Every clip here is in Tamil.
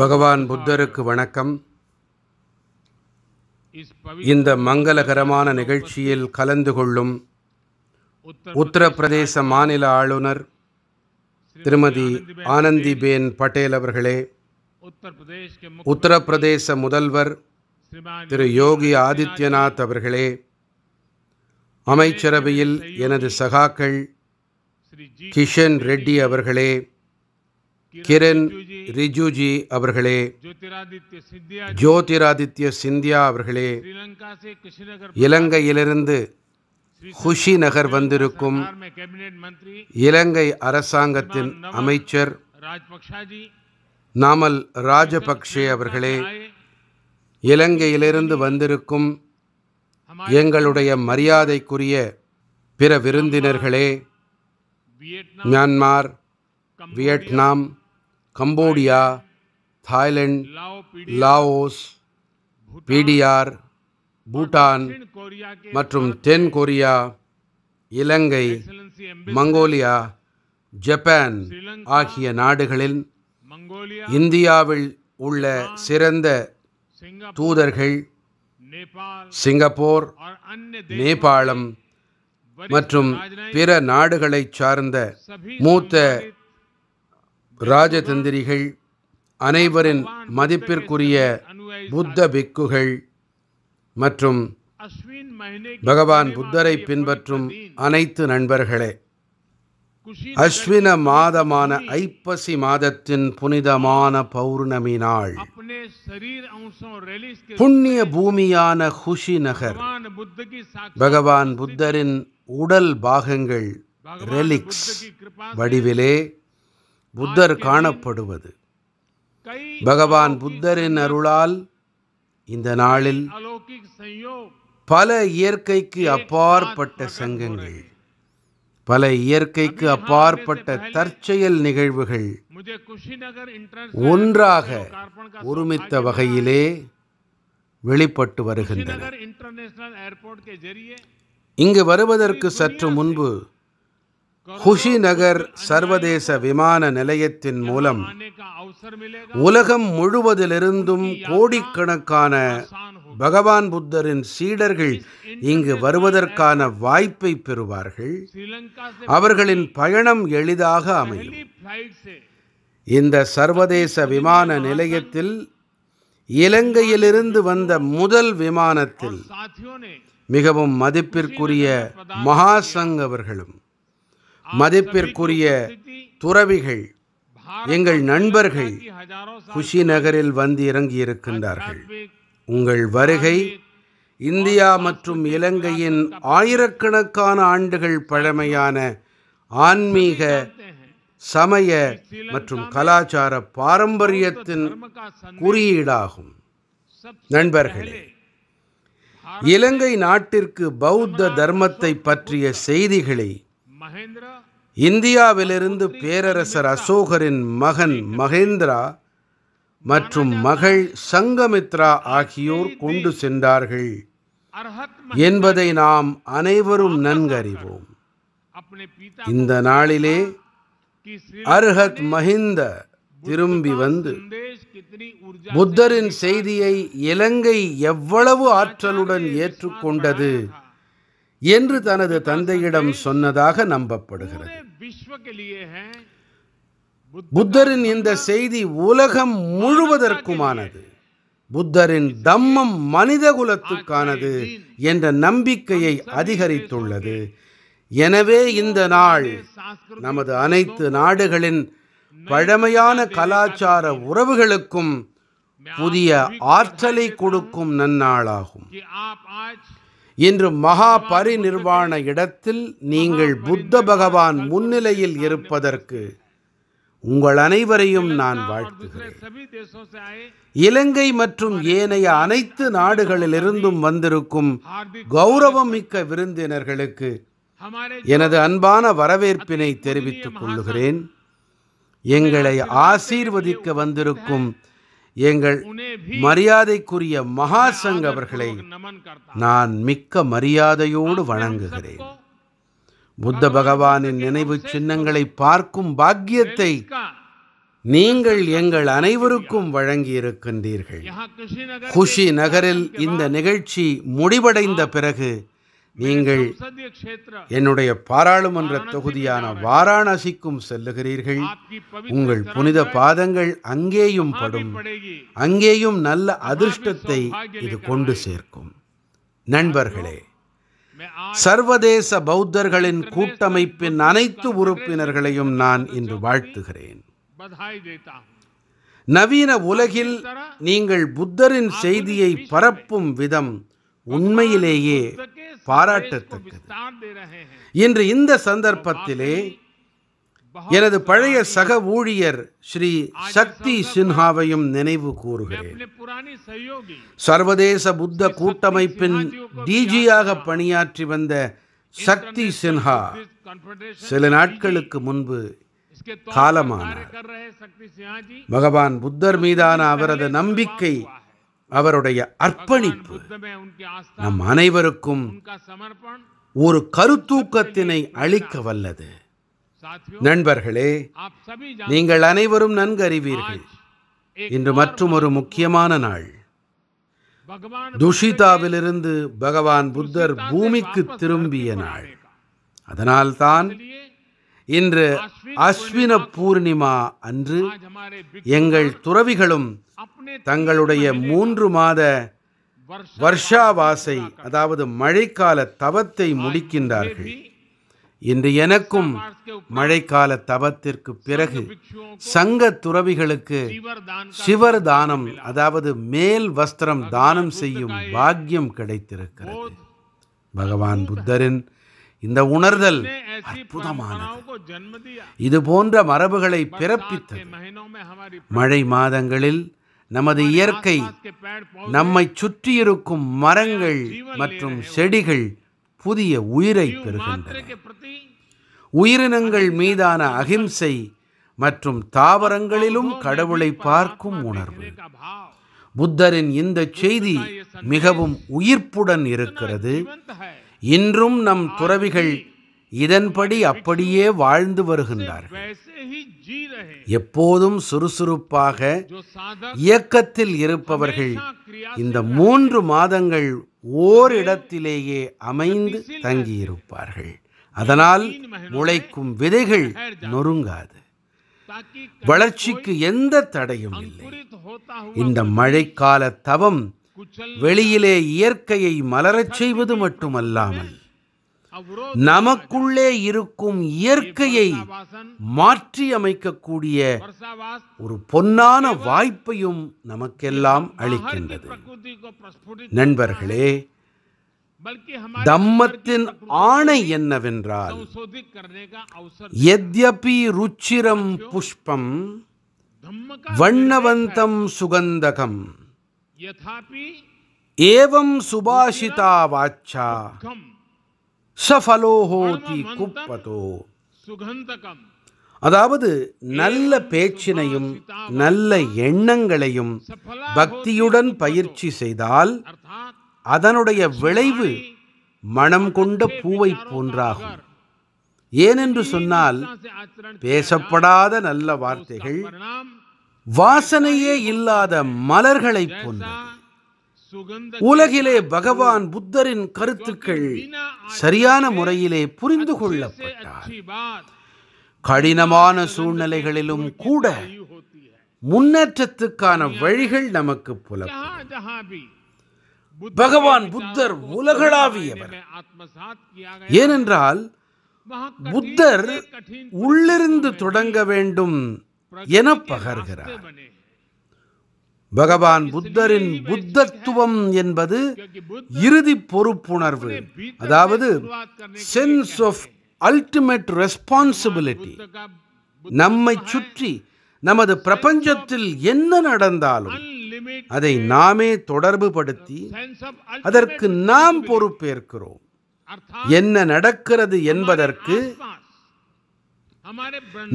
பகவான் புத்தருக்கு வணக்கம் இந்த மங்களகரமான நிகழ்ச்சியில் கலந்து கொள்ளும் உத்தரப்பிரதேச மாநில ஆளுநர் திருமதி ஆனந்திபேன் பட்டேல் அவர்களே உத்தரப்பிரதேச முதல்வர் திரு யோகி ஆதித்யநாத் அவர்களே அமைச்சரவையில் எனது சகாக்கள் கிஷன் ரெட்டி அவர்களே கிரண் ரிஜுஜி அவர்களே ஜோதிராதித்ய சிந்தியா அவர்களே இலங்கையிலிருந்து ஹுஷி நகர் வந்திருக்கும் இலங்கை அரசாங்கத்தின் அமைச்சர் நாமல் ராஜபக்ஷே அவர்களே இலங்கையிலிருந்து வந்திருக்கும் எங்களுடைய மரியாதைக்குரிய பிற விருந்தினர்களே Myanmar Vietnam Cambodia Thailand Laos PDR Bhutan மற்றும் தென் கொரியா இலங்கை மங்கோலியா ஜப்பான் ஆகிய நாடுகளில் இந்தியாவில் உள்ள சிறந்த தூதர்கள் சிங்கப்பூர் நேபாளம் மற்றும் பிற நாடுகளைச் சார்ந்த மூத்த ராஜதந்திரிகள் அனைவரின் மதிப்பிற்குரிய புத்த பிக்குகள் மற்றும் பகவான் புத்தரை பின்பற்றும் அனைத்து நண்பர்களே அஸ்வின மாதமான ஐப்பசி மாதத்தின் புனிதமான பௌர்ணமி நாள் புண்ணிய பூமியான ஹுஷி நகர் பகவான் புத்தரின் உடல் பாகங்கள் ரெலிக்ஸ் வடிவிலே புத்தர் காணப்படுவது பகவான் புத்தரின் அருளால் இந்த நாளில் பல இயற்கைக்கு அப்பாற்பட்ட சங்கங்கள் பல இயற்கைக்கு அப்பாற்பட்ட தற்செயல் நிகழ்வுகள் ஒன்றாக ஒருமித்த வகையிலே வெளிப்பட்டு வருகின்றன இங்கு வருவதற்கு சற்று முன்பு குஷிநகர் சர்வதேச விமான நிலையத்தின் மூலம் உலகம் முழுவதிலிருந்தும் கோடிக்கணக்கான பகவான் புத்தரின் சீடர்கள் இங்கு வருவதற்கான வாய்ப்பை பெறுவார்கள் அவர்களின் பயணம் எளிதாக அமையும் இந்த சர்வதேச விமான நிலையத்தில் இலங்கையிலிருந்து வந்த முதல் விமானத்தில் மிகவும் மதிப்பிற்குரிய மகாசங் அவர்களும் மதிப்பிற்குரிய துறவிகள் எங்கள் நண்பர்கள் குஷி நகரில் வந்து இறங்கியிருக்கின்றார்கள் உங்கள் வருகை இந்தியா மற்றும் இலங்கையின் ஆயிரக்கணக்கான ஆண்டுகள் பழமையான ஆன்மீக சமய மற்றும் கலாச்சார பாரம்பரியத்தின் குறியீடாகும் நண்பர்களே இலங்கை நாட்டிற்கு பௌத்த தர்மத்தை பற்றிய செய்திகளை இந்தியாவிலிருந்து பேரரசர் அசோகரின் மகன் மகேந்திரா மற்றும் மகள் சங்கமித்ரா ஆகியோர் கொண்டு சென்றார்கள் என்பதை நாம் அனைவரும் நன்கறிவோம் இந்த நாளிலே அர்ஹத் மஹிந்த திரும்பி வந்து புத்தரின் செய்தியை இலங்கை எவ்வளவு ஆற்றலுடன் ஏற்றுக்கொண்டது என்று தனது தந்தையிடம் சொன்னதாக நம்பப்படுகிறது புத்தரின் இந்த செய்தி உலகம் முழுவதற்குமானது புத்தரின் தம்மம் மனித குலத்துக்கானது என்ற நம்பிக்கையை அதிகரித்துள்ளது எனவே இந்த நாள் நமது அனைத்து நாடுகளின் பழமையான கலாச்சார உறவுகளுக்கும் புதிய ஆற்றலை கொடுக்கும் நன்னாளாகும் இன்று மகா பரிநிர்வாண இடத்தில் நீங்கள் புத்த பகவான் முன்னிலையில் இருப்பதற்கு உங்கள் அனைவரையும் நான் வாழ்த்துகிறேன் இலங்கை மற்றும் ஏனைய அனைத்து நாடுகளிலிருந்தும் வந்திருக்கும் கௌரவம் மிக்க விருந்தினர்களுக்கு எனது அன்பான வரவேற்பினை தெரிவித்துக் கொள்ளுகிறேன் எங்களை ஆசீர்வதிக்க வந்திருக்கும் எங்கள் மரியாதைக்குரிய மகாசங் அவர்களை நான் மிக்க மரியாதையோடு வணங்குகிறேன் புத்த பகவானின் நினைவு சின்னங்களை பார்க்கும் பாக்கியத்தை நீங்கள் எங்கள் அனைவருக்கும் வழங்கியிருக்கின்றீர்கள் குஷி நகரில் இந்த நிகழ்ச்சி முடிவடைந்த பிறகு நீங்கள் என்னுடைய பாராளுமன்ற தொகுதியான வாராணசிக்கும் செல்லுகிறீர்கள் உங்கள் புனித பாதங்கள் அங்கேயும் படும் அங்கேயும் நல்ல அதிர்ஷ்டத்தை இது கொண்டு சேர்க்கும் நண்பர்களே சர்வதேச பௌத்தர்களின் கூட்டமைப்பின் அனைத்து உறுப்பினர்களையும் நான் இன்று வாழ்த்துகிறேன் நவீன உலகில் நீங்கள் புத்தரின் செய்தியை பரப்பும் விதம் உண்மையிலேயே பாராட்டத்தக்கது இன்று இந்த சந்தர்ப்பத்திலே எனது பழைய சக ஊழியர் ஸ்ரீ சக்தி சின்ஹாவையும் நினைவு கூறுகிறேன் சர்வதேச புத்த கூட்டமைப்பின் டிஜியாக பணியாற்றி வந்த சக்தி சின்ஹா சில நாட்களுக்கு முன்பு காலமான பகவான் புத்தர் மீதான அவரது நம்பிக்கை அவருடைய அர்ப்பணிப்பு நம் அனைவருக்கும் ஒரு கருத்தூக்கத்தினை அளிக்க வல்லது நண்பர்களே நீங்கள் அனைவரும் நன்கறிவீர்கள் இன்று மற்றும் ஒரு முக்கியமான நாள் துஷிதாவிலிருந்து பகவான் புத்தர் பூமிக்கு திரும்பிய நாள் அதனால்தான் இன்று அஸ்வின பூர்ணிமா அன்று எங்கள் துறவிகளும் தங்களுடைய மூன்று மாத வர்ஷாவாசை அதாவது மழைக்கால தவத்தை முடிக்கின்றார்கள் இன்று எனக்கும் மழைக்கால தவத்திற்கு பிறகு சங்க துறவிகளுக்கு சிவர் தானம் அதாவது மேல் வஸ்திரம் தானம் செய்யும் பாக்கியம் கிடைத்திருக்கிறது பகவான் புத்தரின் இந்த உணர்தல் அற்புதமானது இது போன்ற மரபுகளை பிறப்பித்தது மழை மாதங்களில் நமது இயற்கை நம்மை சுற்றியிருக்கும் மரங்கள் மற்றும் செடிகள் புதிய உயிரை பெறுகின்றன உயிரினங்கள் மீதான அகிம்சை மற்றும் தாவரங்களிலும் கடவுளை பார்க்கும் உணர்வு புத்தரின் இந்த செய்தி மிகவும் உயிர்ப்புடன் இருக்கிறது இன்றும் நம் துறவிகள் இதன்படி அப்படியே வாழ்ந்து வருகின்றார்கள் எப்போதும் சுறுசுறுப்பாக இயக்கத்தில் இருப்பவர்கள் இந்த மூன்று மாதங்கள் ஓரிடத்திலேயே அமைந்து தங்கியிருப்பார்கள் அதனால் முளைக்கும் விதைகள் நொறுங்காது வளர்ச்சிக்கு எந்த தடையும் இல்லை இந்த மழைக்கால தவம் வெளியிலே இயற்கையை மலரச் செய்வது மட்டுமல்லாமல் நமக்குள்ளே இருக்கும் இயற்கையை மாற்றி அமைக்கக்கூடிய ஒரு பொன்னான வாய்ப்பையும் நமக்கெல்லாம் அளிக்கின்றது நண்பர்களே தம்மத்தின் ஆணை என்னவென்றால் எத்யபி ருச்சிரம் புஷ்பம் வண்ணவந்தம் சுகந்தகம் ஏவம் சுபாஷிதா வாச்சா சஃபலோஹோதி குப்பதோ குப்பதோ அதாவது நல்ல பேச்சினையும் நல்ல எண்ணங்களையும் பக்தியுடன் பயிற்சி செய்தால் அதனுடைய விளைவு மனம் கொண்ட பூவை போன்றாகும் ஏனென்று சொன்னால் பேசப்படாத நல்ல வார்த்தைகள் வாசனையே இல்லாத மலர்களைப் போன்ற உலகிலே பகவான் புத்தரின் கருத்துக்கள் சரியான முறையிலே புரிந்து கொள்ளப்பட்டார் கடினமான சூழ்நிலைகளிலும் கூட முன்னேற்றத்துக்கான வழிகள் நமக்கு பகவான் புத்தர் உலகளாவியவர் ஏனென்றால் புத்தர் உள்ளிருந்து தொடங்க வேண்டும் என பகர்கிறார் பகவான் புத்தரின் புத்தத்துவம் என்பது இறுதி பொறுப்புணர்வு அதாவது சென்ஸ் ஆஃப் அல்டிமேட் ரெஸ்பான்சிபிலிட்டி நம்மை சுற்றி நமது பிரபஞ்சத்தில் என்ன நடந்தாலும் அதை நாமே தொடர்பு படுத்தி அதற்கு நாம் பொறுப்பேற்கிறோம் என்ன நடக்கிறது என்பதற்கு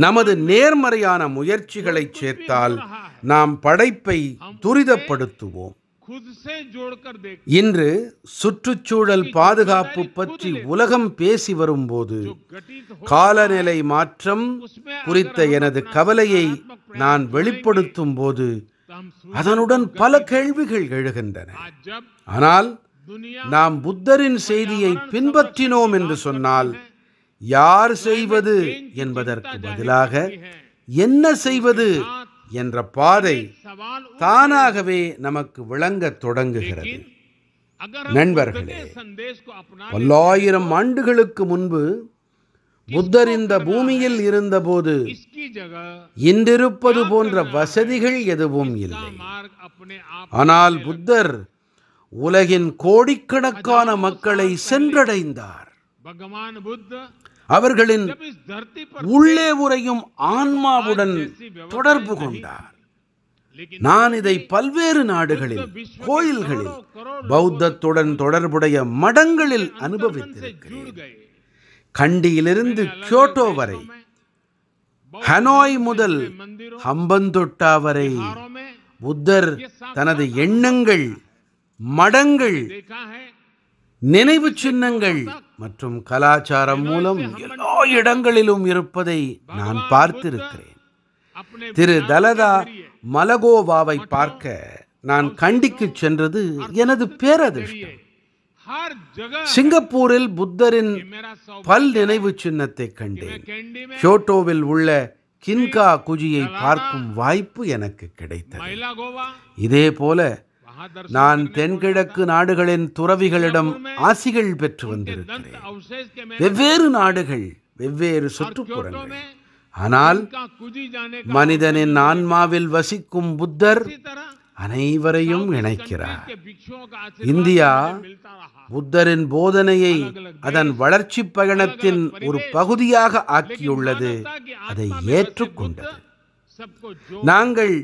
நமது நேர்மறையான முயற்சிகளை சேர்த்தால் நாம் படைப்பை துரிதப்படுத்துவோம் இன்று சுற்றுச்சூழல் பாதுகாப்பு பற்றி உலகம் பேசி வரும்போது காலநிலை மாற்றம் குறித்த எனது கவலையை நான் வெளிப்படுத்தும் போது அதனுடன் பல கேள்விகள் எழுகின்றன ஆனால் நாம் புத்தரின் செய்தியை பின்பற்றினோம் என்று சொன்னால் யார் செய்வது என்பதற்கு பதிலாக என்ன செய்வது என்ற பாதை தானாகவே நமக்கு விளங்கத் தொடங்குகிறது நண்பர்களே பல்லாயிரம் ஆண்டுகளுக்கு முன்பு புத்தர் இந்த பூமியில் இருந்தபோது இன்றிருப்பது போன்ற வசதிகள் எதுவும் இல்லை ஆனால் புத்தர் உலகின் கோடிக்கணக்கான மக்களை சென்றடைந்தார் அவர்களின் உள்ளே உரையும் ஆன்மாவுடன் தொடர்பு கொண்டார் நான் இதை பல்வேறு நாடுகளில் கோயில்களில் பௌத்தத்துடன் தொடர்புடைய மடங்களில் அனுபவித்திருக்கிறேன் கண்டியிலிருந்து கியோட்டோ வரை ஹனோய் முதல் ஹம்பந்தொட்டா வரை புத்தர் தனது எண்ணங்கள் மடங்கள் நினைவு சின்னங்கள் மற்றும் கலாச்சாரம் மூலம் எல்லா இடங்களிலும் இருப்பதை நான் பார்த்திருக்கிறேன் திரு தலதா மலகோவாவை பார்க்க நான் கண்டிக்கு சென்றது எனது பேரதிர்ஷ்டம் சிங்கப்பூரில் புத்தரின் பல் நினைவு சின்னத்தை கண்டேன் ஷோட்டோவில் உள்ள கின்கா குஜியை பார்க்கும் வாய்ப்பு எனக்கு கிடைத்தது இதே போல நான் தென்கிழக்கு நாடுகளின் துறவிகளிடம் ஆசிகள் பெற்று வந்திருக்கிறேன் வெவ்வேறு நாடுகள் வெவ்வேறு சுற்றுப்புறங்கள் ஆனால் மனிதனின் ஆன்மாவில் வசிக்கும் புத்தர் அனைவரையும் இணைக்கிறார் இந்தியா புத்தரின் போதனையை அதன் வளர்ச்சி பயணத்தின் ஒரு பகுதியாக ஆக்கியுள்ளது அதை ஏற்றுக்கொண்டது நாங்கள்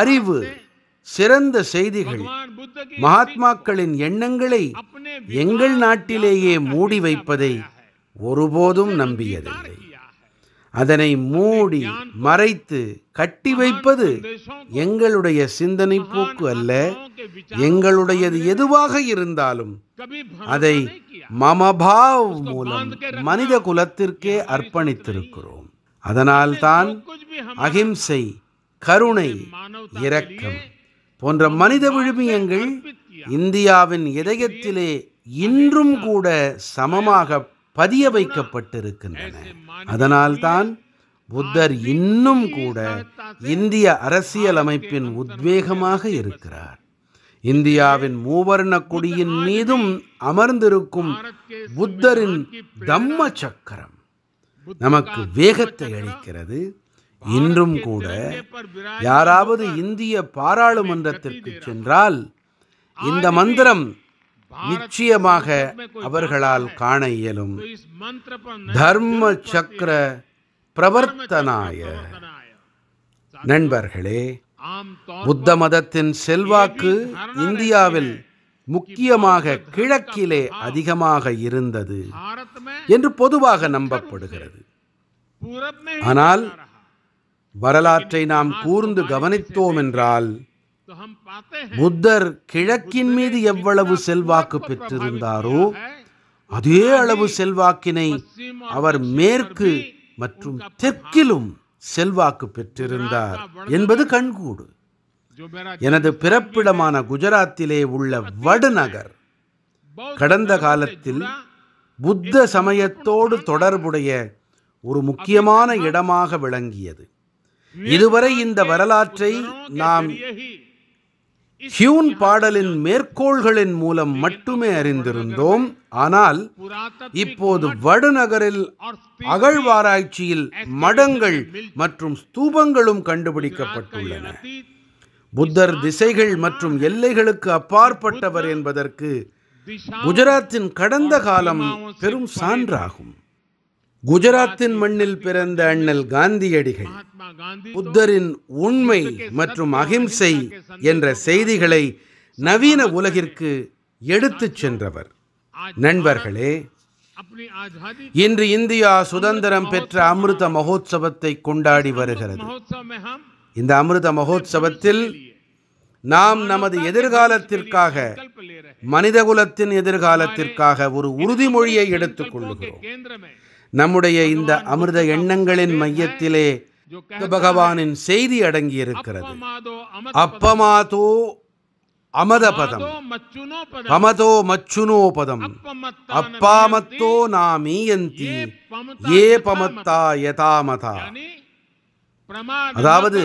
அறிவு சிறந்த செய்திகள் மகாத்மாக்களின் எண்ணங்களை எங்கள் நாட்டிலேயே மூடி வைப்பதை ஒருபோதும் நம்பியதில்லை அதனை மூடி மறைத்து கட்டி வைப்பது எங்களுடைய சிந்தனை போக்கு அல்ல எங்களுடையது எதுவாக இருந்தாலும் அதை மமபாவ் மூலம் மனித குலத்திற்கே அர்ப்பணித்திருக்கிறோம் அதனால்தான் அகிம்சை கருணை இரக்கம் போன்ற மனித விழுமியங்கள் இந்தியாவின் இதயத்திலே இன்றும் கூட சமமாக பதிய வைக்கப்பட்டிருக்கின்றன அதனால்தான் புத்தர் இன்னும் கூட இந்திய அரசியலமைப்பின் உத்வேகமாக இருக்கிறார் இந்தியாவின் மூவர்ண கொடியின் மீதும் அமர்ந்திருக்கும் புத்தரின் தம்ம சக்கரம் நமக்கு வேகத்தை அளிக்கிறது இன்றும் கூட யாராவது இந்திய பாராளுமன்றத்திற்கு சென்றால் இந்த மந்திரம் நிச்சயமாக அவர்களால் காண இயலும் தர்ம சக்கர பிரவர்த்தனாய நண்பர்களே புத்த மதத்தின் செல்வாக்கு இந்தியாவில் முக்கியமாக கிழக்கிலே அதிகமாக இருந்தது என்று பொதுவாக நம்பப்படுகிறது ஆனால் வரலாற்றை நாம் கூர்ந்து கவனித்தோம் என்றால் புத்தர் கிழக்கின் மீது எவ்வளவு செல்வாக்கு பெற்றிருந்தாரோ அதே அளவு செல்வாக்கினை அவர் மேற்கு மற்றும் தெற்கிலும் செல்வாக்கு பெற்றிருந்தார் என்பது கண்கூடு எனது பிறப்பிடமான குஜராத்திலே உள்ள வடுநகர் கடந்த காலத்தில் புத்த சமயத்தோடு தொடர்புடைய ஒரு முக்கியமான இடமாக விளங்கியது இதுவரை இந்த வரலாற்றை நாம் ஹியூன் பாடலின் மேற்கோள்களின் மூலம் மட்டுமே அறிந்திருந்தோம் ஆனால் இப்போது வடுநகரில் அகழ்வாராய்ச்சியில் மடங்கள் மற்றும் ஸ்தூபங்களும் கண்டுபிடிக்கப்பட்டுள்ளன புத்தர் திசைகள் மற்றும் எல்லைகளுக்கு அப்பாற்பட்டவர் என்பதற்கு குஜராத்தின் கடந்த காலம் பெரும் சான்றாகும் குஜராத்தின் மண்ணில் பிறந்த அண்ணல் காந்தியடிகள் புத்தரின் உண்மை மற்றும் அகிம்சை என்ற செய்திகளை நவீன உலகிற்கு எடுத்துச் சென்றவர் நண்பர்களே இன்று இந்தியா சுதந்திரம் பெற்ற அமிர்த மகோத்சவத்தை கொண்டாடி வருகிறது இந்த அமிர்த மகோத்சவத்தில் நாம் நமது எதிர்காலத்திற்காக மனிதகுலத்தின் எதிர்காலத்திற்காக ஒரு உறுதிமொழியை எடுத்துக் கொள்ளுகிறோம் நம்முடைய இந்த அமிர்த எண்ணங்களின் மையத்திலே பகவானின் செய்தி அடங்கி இருக்கிறது அப்பமாதோ அமதபதம் அமதோ மச்சுனோ பதம் அப்பாமத்தோ நாமீயந்தி ஏ பமத்தா யதாமதா அதாவது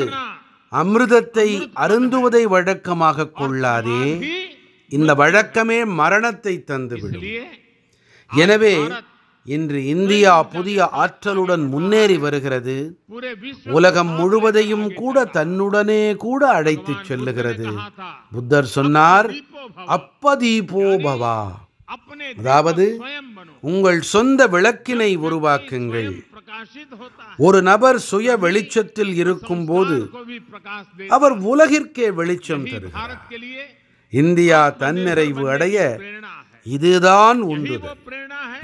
அமிர்தத்தை அருந்துவதை வழக்கமாக கொள்ளாதே இந்த வழக்கமே மரணத்தை தந்துவிடும் எனவே இன்று இந்தியா புதிய ஆற்றலுடன் முன்னேறி வருகிறது உலகம் முழுவதையும் கூட தன்னுடனே கூட அழைத்து செல்லுகிறது புத்தர் சொன்னார் அப்பதீபோ பவா அதாவது உங்கள் சொந்த விளக்கினை உருவாக்குங்கள் ஒரு நபர் சுய வெளிச்சத்தில் இருக்கும் போது அவர் உலகிற்கே வெளிச்சம் தருகிறார் இந்தியா தன்னிறைவு அடைய இதுதான் உந்துதல்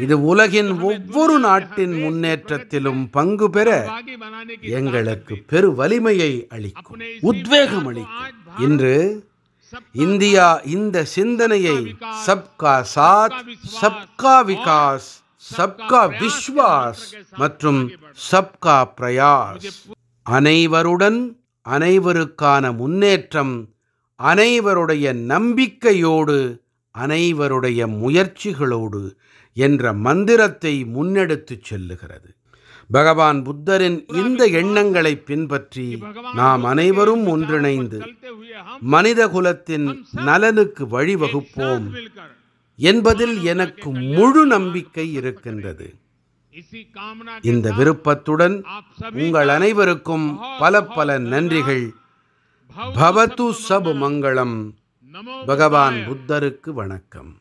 இது உலகின் ஒவ்வொரு நாட்டின் முன்னேற்றத்திலும் பங்கு பெற எங்களுக்கு பெரு வலிமையை அளிக்கும் உத்வேகம் அளிக்கும் இன்று இந்தியா இந்த சிந்தனையை சப்கா சாத் சப்கா விகாஸ் சப்கா விஸ்வாஸ் மற்றும் சப்கா பிரயாஸ் அனைவருடன் அனைவருக்கான முன்னேற்றம் அனைவருடைய நம்பிக்கையோடு அனைவருடைய முயற்சிகளோடு என்ற மந்திரத்தை முன்னெடுத்துச் செல்லுகிறது பகவான் புத்தரின் இந்த எண்ணங்களை பின்பற்றி நாம் அனைவரும் ஒன்றிணைந்து மனித குலத்தின் நலனுக்கு வழிவகுப்போம் என்பதில் எனக்கு முழு நம்பிக்கை இருக்கின்றது இந்த விருப்பத்துடன் உங்கள் அனைவருக்கும் பல பல நன்றிகள் பவத்து சபு மங்களம் பகவான் புத்தருக்கு வணக்கம்